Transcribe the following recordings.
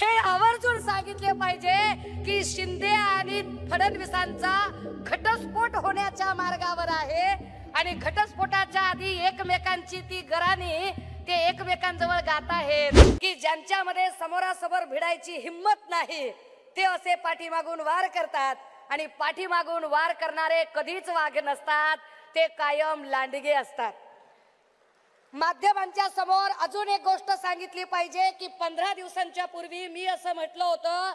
हे आवर्जून सांगितले पाहिजे की शिंदे आणि फडणवीसांचा घटस्फोट होण्याच्या मार्गावर आहे आणि घटस्फोटाच्या आधी एकमेकांची ती गराणी ते एकमेकांजवळ गात आहेत की ज्यांच्यामध्ये समोरासमोर भिडायची हिंमत नाही ते असे पाठीमागून वार करतात आणि पाठीमागून वार करणारे कधीच वाघ नसतात ते कायम लांडगे असतात माध्यमांच्या समोर अजून एक गोष्ट सांगितली पाहिजे की पंधरा दिवसांच्या पूर्वी मी असं म्हटलं होतं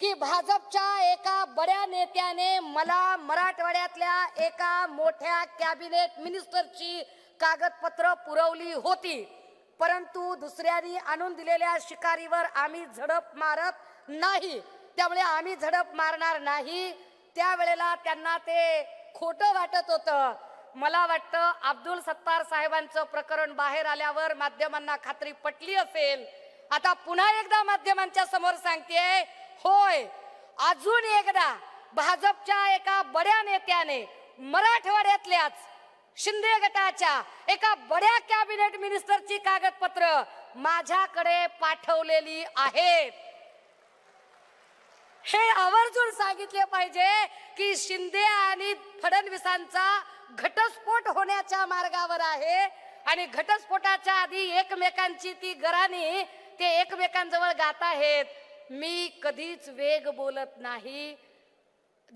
की भाजपच्या एका बड्या नेत्याने मला मराठवाड्यातल्या एका मोठ्या कॅबिनेट मिनिस्टरची कागदपत्र पुरवली होती परंतु दुसऱ्यांनी आणून दिलेल्या शिकारीवर आम्ही झडप मारत नाही त्यामुळे आम्ही झडप मारणार नाही त्यावेळेला त्यांना ते खोटं वाटत होतं मला वाटतं अब्दुल सत्तार साहेबांचं प्रकरण बाहेर आल्यावर माध्यमांना खात्री पटली असेल आता पुन्हा एकदा माध्यमांच्या समोर सांगते होय अजून एकदा भाजपच्या एका बड्या नेत्याने मराठवाड्यातल्याच शिंदे गटाच्या एका बड्या कॅबिनेट मिनिस्टरची कागदपत्र माझ्याकडे पाठवलेली आहेत हे आवर्जून सांगितले पाहिजे की शिंदे आणि फडणवीसांचा घटस्फोट होण्याच्या मार्गावर आहे आणि घटस्फोटाच्या आधी एकमेकांची ती घराणी ते एकमेकांजवळ गात आहेत मी कधीच वेग बोलत नाही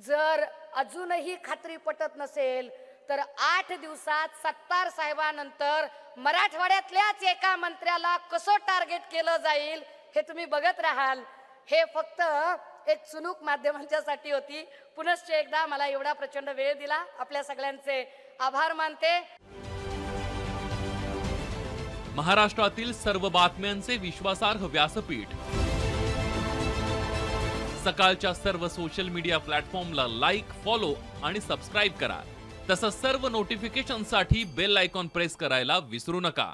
जर अजूनही खात्री पटत नसेल तर आठ दिवसात सत्तार साहेबानंतर मराठवाड्यातल्याच एका मंत्र्याला कसं टार्गेट केलं जाईल हे तुम्ही बघत राहाल हे फक्त एक चुनूक माध्यमांच्यासाठी होती पुनश्च एकदा मला एवढा प्रचंड वेळ दिला आपल्या सगळ्यांचे आभार मानते महाराष्ट्रातील सर्व बातम्यांचे विश्वासार्ह व्यासपीठ सकाळच्या सर्व सोशल मीडिया प्लॅटफॉर्मला लाईक फॉलो आणि सबस्क्राईब करा तसंच सर्व नोटिफिकेशनसाठी बेल आयकॉन प्रेस करायला विसरू नका